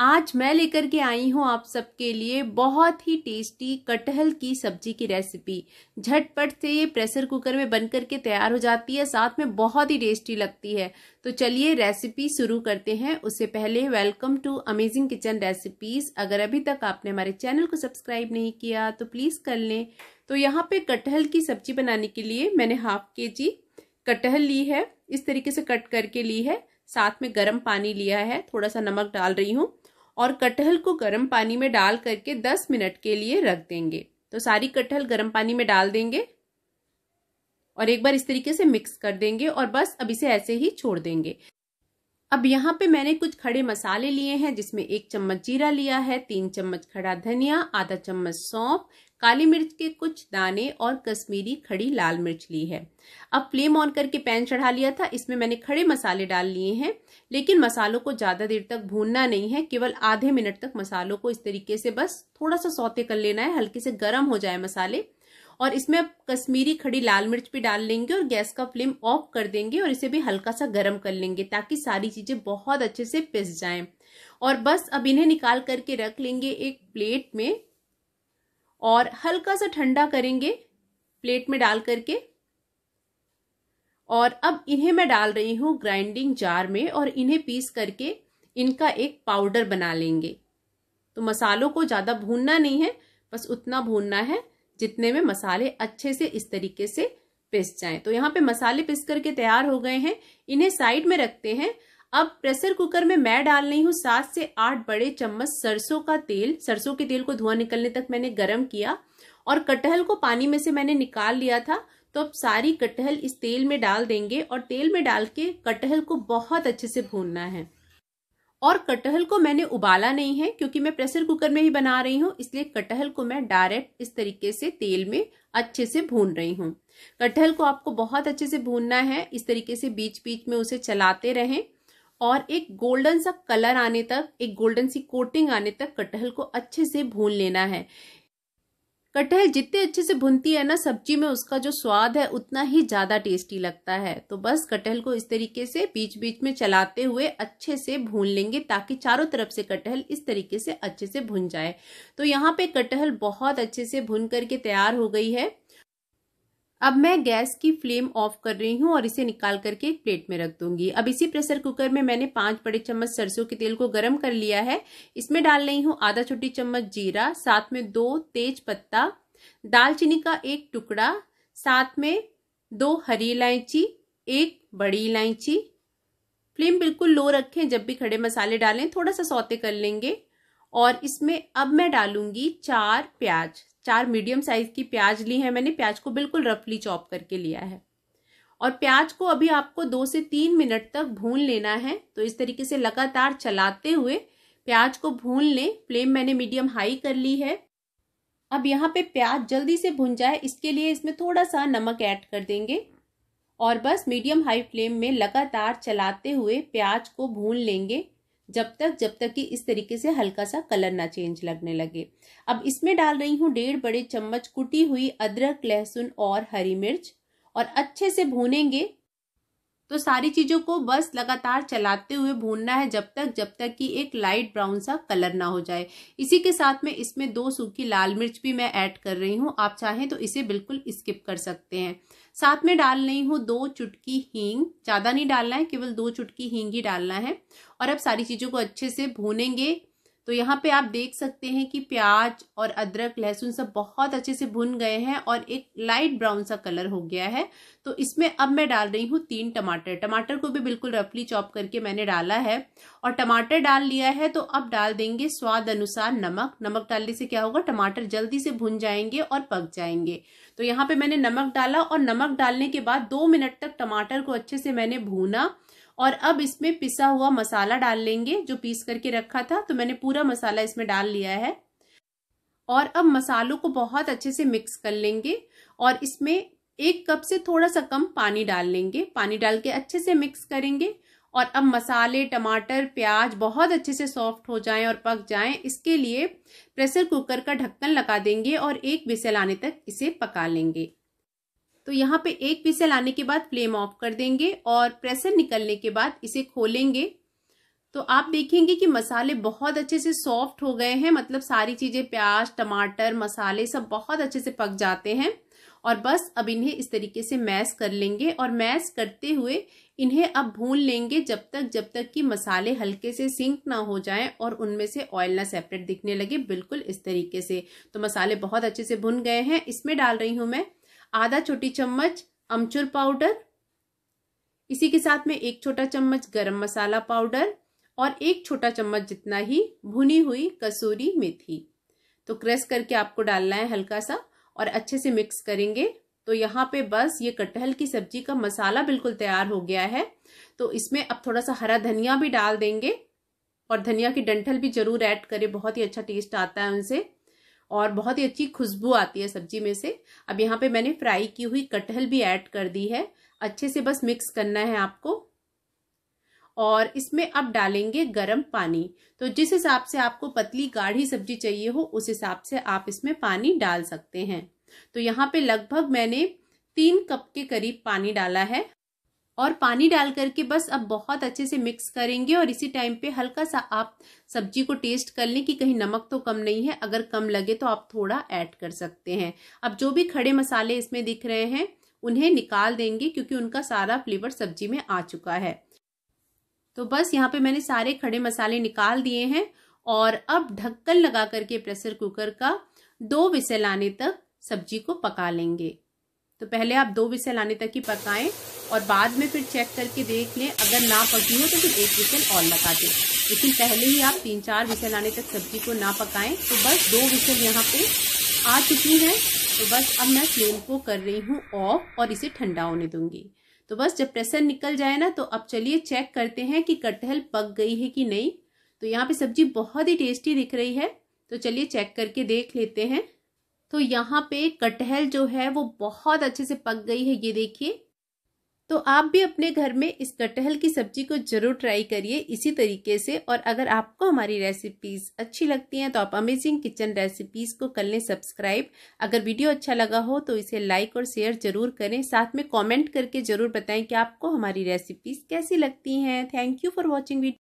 आज मैं लेकर के आई हूँ आप सबके लिए बहुत ही टेस्टी कटहल की सब्जी की रेसिपी झटपट से ये प्रेशर कुकर में बन करके तैयार हो जाती है साथ में बहुत ही टेस्टी लगती है तो चलिए रेसिपी शुरू करते हैं उससे पहले welcome to Amazing Kitchen recipes अगर अभी तक आपने हमारे चैनल को सब्सक्राइब नहीं किया तो प्लीज़ कर लें तो यहाँ पे कटहल की सब्जी बनाने के लिए मैंने हाफ के जी कटहल ली है इस तरीके से कट करके ली है साथ में गर्म पानी लिया है थोड़ा सा नमक डाल रही हूँ और कटहल को गर्म पानी में डाल करके दस मिनट के लिए रख देंगे तो सारी कटहल गर्म पानी में डाल देंगे और एक बार इस तरीके से मिक्स कर देंगे और बस अब इसे ऐसे ही छोड़ देंगे अब यहाँ पे मैंने कुछ खड़े मसाले लिए हैं जिसमें एक चम्मच जीरा लिया है तीन चम्मच खड़ा धनिया आधा चम्मच सौंफ काली मिर्च के कुछ दाने और कश्मीरी खड़ी लाल मिर्च ली है अब फ्लेम ऑन करके पैन चढ़ा लिया था इसमें मैंने खड़े मसाले डाल लिए हैं लेकिन मसालों को ज़्यादा देर तक भूनना नहीं है केवल आधे मिनट तक मसालों को इस तरीके से बस थोड़ा सा सौते कर लेना है हल्के से गर्म हो जाए मसाले और इसमें अब कश्मीरी खड़ी लाल मिर्च भी डाल लेंगे और गैस का फ्लेम ऑफ कर देंगे और इसे भी हल्का सा गर्म कर लेंगे ताकि सारी चीज़ें बहुत अच्छे से पिस जाएं और बस अब इन्हें निकाल करके रख लेंगे एक प्लेट में और हल्का सा ठंडा करेंगे प्लेट में डाल करके और अब इन्हें मैं डाल रही हूँ ग्राइंडिंग जार में और इन्हें पीस करके इनका एक पाउडर बना लेंगे तो मसालों को ज़्यादा भूनना नहीं है बस उतना भूनना है जितने में मसाले अच्छे से इस तरीके से पिस जाएं तो यहाँ पे मसाले पिस करके तैयार हो गए हैं इन्हें साइड में रखते हैं अब प्रेशर कुकर में मैं डाल रही हूँ सात से आठ बड़े चम्मच सरसों का तेल सरसों के तेल को धुआं निकलने तक मैंने गर्म किया और कटहल को पानी में से मैंने निकाल लिया था तो अब सारी कटहल इस तेल में डाल देंगे और तेल में डाल के कटहल को बहुत अच्छे से भूनना है और कटहल को मैंने उबाला नहीं है क्योंकि मैं प्रेशर कुकर में ही बना रही हूँ इसलिए कटहल को मैं डायरेक्ट इस तरीके से तेल में अच्छे से भून रही हूँ कटहल को आपको बहुत अच्छे से भूनना है इस तरीके से बीच बीच में उसे चलाते रहें और एक गोल्डन सा कलर आने तक एक गोल्डन सी कोटिंग आने तक कटहल को अच्छे से भून लेना है कटहल जितने अच्छे से भुनती है ना सब्जी में उसका जो स्वाद है उतना ही ज़्यादा टेस्टी लगता है तो बस कटहल को इस तरीके से बीच बीच में चलाते हुए अच्छे से भून लेंगे ताकि चारों तरफ से कटहल इस तरीके से अच्छे से भुन जाए तो यहाँ पे कटहल बहुत अच्छे से भुन करके तैयार हो गई है अब मैं गैस की फ्लेम ऑफ कर रही हूँ और इसे निकाल करके एक प्लेट में रख दूंगी अब इसी प्रेशर कुकर में मैंने पांच बड़े चम्मच सरसों के तेल को गर्म कर लिया है इसमें डाल रही हूँ आधा छोटी चम्मच जीरा साथ में दो तेज पत्ता दालचीनी का एक टुकड़ा साथ में दो हरी इलायची एक बड़ी इलायची फ्लेम बिल्कुल लो रखें जब भी खड़े मसाले डालें थोड़ा सा सौते कर लेंगे और इसमें अब मैं डालूंगी चार प्याज चार मीडियम साइज की प्याज ली है मैंने प्याज को बिल्कुल रफली चॉप करके लिया है और प्याज को अभी आपको दो से तीन मिनट तक भून लेना है तो इस तरीके से लगातार चलाते हुए प्याज को भून लें फ्लेम मैंने मीडियम हाई कर ली है अब यहाँ पे प्याज जल्दी से भून जाए इसके लिए इसमें थोड़ा सा नमक ऐड कर देंगे और बस मीडियम हाई फ्लेम में लगातार चलाते हुए प्याज को भून लेंगे जब तक जब तक कि इस तरीके से हल्का सा कलर ना चेंज लगने लगे अब इसमें डाल रही हूँ डेढ़ बड़े चम्मच कुटी हुई अदरक लहसुन और हरी मिर्च और अच्छे से भूनेंगे तो सारी चीज़ों को बस लगातार चलाते हुए भूनना है जब तक जब तक कि एक लाइट ब्राउन सा कलर ना हो जाए इसी के साथ में इसमें दो सूखी लाल मिर्च भी मैं ऐड कर रही हूँ आप चाहें तो इसे बिल्कुल स्किप कर सकते हैं साथ में डाल रही हूँ दो चुटकी हींग ज़्यादा नहीं डालना है केवल दो चुटकी हींग ही डालना है और अब सारी चीज़ों को अच्छे से भूनेंगे तो यहाँ पे आप देख सकते हैं कि प्याज और अदरक लहसुन सब बहुत अच्छे से भुन गए हैं और एक लाइट ब्राउन सा कलर हो गया है तो इसमें अब मैं डाल रही हूँ तीन टमाटर टमाटर को भी बिल्कुल रफली चॉप करके मैंने डाला है और टमाटर डाल लिया है तो अब डाल देंगे स्वाद अनुसार नमक नमक डालने से क्या होगा टमाटर जल्दी से भुन जाएंगे और पक जाएंगे तो यहाँ पे मैंने नमक डाला और नमक डालने के बाद दो मिनट तक टमाटर को अच्छे से मैंने भूना और अब इसमें पिसा हुआ मसाला डाल लेंगे जो पीस करके रखा था तो मैंने पूरा मसाला इसमें डाल लिया है और अब मसालों को बहुत अच्छे से मिक्स कर लेंगे और इसमें एक कप से थोड़ा सा कम पानी डाल लेंगे पानी डाल के अच्छे से मिक्स करेंगे और अब मसाले टमाटर प्याज बहुत अच्छे से सॉफ्ट हो जाएं और पक जाएं इसके लिए प्रेशर कुकर का ढक्कन लगा देंगे और एक बिसल आने तक इसे पका लेंगे तो यहाँ पे एक विसल आने के बाद फ्लेम ऑफ कर देंगे और प्रेशर निकलने के बाद इसे खोलेंगे तो आप देखेंगे कि मसाले बहुत अच्छे से सॉफ्ट हो गए हैं मतलब सारी चीज़ें प्याज टमाटर मसाले सब बहुत अच्छे से पक जाते हैं और बस अब इन्हें इस तरीके से मैश कर लेंगे और मैश करते हुए इन्हें अब भून लेंगे जब तक जब तक कि मसाले हल्के से सिंक ना हो जाएं और उनमें से ऑयल ना सेपरेट दिखने लगे बिल्कुल इस तरीके से तो मसाले बहुत अच्छे से भुन गए हैं इसमें डाल रही हूँ मैं आधा छोटी चम्मच अमचूर पाउडर इसी के साथ में एक छोटा चम्मच गरम मसाला पाउडर और एक छोटा चम्मच जितना ही भुनी हुई कसूरी मेथी तो क्रश करके आपको डालना है हल्का सा और अच्छे से मिक्स करेंगे तो यहाँ पे बस ये कटहल की सब्जी का मसाला बिल्कुल तैयार हो गया है तो इसमें अब थोड़ा सा हरा धनिया भी डाल देंगे और धनिया की डंठल भी जरूर ऐड करें बहुत ही अच्छा टेस्ट आता है उनसे और बहुत ही अच्छी खुशबू आती है सब्जी में से अब यहाँ पे मैंने फ्राई की हुई कटहल भी ऐड कर दी है अच्छे से बस मिक्स करना है आपको और इसमें अब डालेंगे गरम पानी तो जिस हिसाब से आपको पतली गाढ़ी सब्जी चाहिए हो उस हिसाब से आप इसमें पानी डाल सकते हैं तो यहाँ पे लगभग मैंने तीन कप के करीब पानी डाला है और पानी डाल करके बस अब बहुत अच्छे से मिक्स करेंगे और इसी टाइम पे हल्का सा आप सब्जी को टेस्ट कर लें कि कहीं नमक तो कम नहीं है अगर कम लगे तो आप थोड़ा ऐड कर सकते हैं अब जो भी खड़े मसाले इसमें दिख रहे हैं उन्हें निकाल देंगे क्योंकि उनका सारा फ्लेवर सब्जी में आ चुका है तो बस यहाँ पे मैंने सारे खड़े मसाले निकाल दिए हैं और अब ढक्कन लगा करके प्रेशर कुकर का दो विसल आने तक सब्जी को पका लेंगे तो पहले आप दो विसल आने तक ही पकाएं और बाद में फिर चेक करके देख लें अगर ना पकी हो तो फिर एक विसल और लगा दें लेकिन पहले ही आप तीन चार विसल आने तक सब्जी को ना पकाएं तो बस दो विसल यहाँ पे आ चुकी हैं तो बस अब मैं फ्लेम को कर रही हूँ ऑफ और इसे ठंडा होने दूंगी तो बस जब प्रेशर निकल जाए ना तो अब चलिए चेक करते हैं कि कटहल पक गई है कि नहीं तो यहाँ पे सब्जी बहुत ही टेस्टी दिख रही है तो चलिए चेक करके देख लेते हैं तो यहाँ पे कटहल जो है वो बहुत अच्छे से पक गई है ये देखिए तो आप भी अपने घर में इस कटहल की सब्जी को जरूर ट्राई करिए इसी तरीके से और अगर आपको हमारी रेसिपीज़ अच्छी लगती हैं तो आप अमेजिंग किचन रेसिपीज़ को कर लें सब्सक्राइब अगर वीडियो अच्छा लगा हो तो इसे लाइक और शेयर ज़रूर करें साथ में कमेंट करके ज़रूर बताएं कि आपको हमारी रेसिपीज़ कैसी लगती हैं thank you for watching video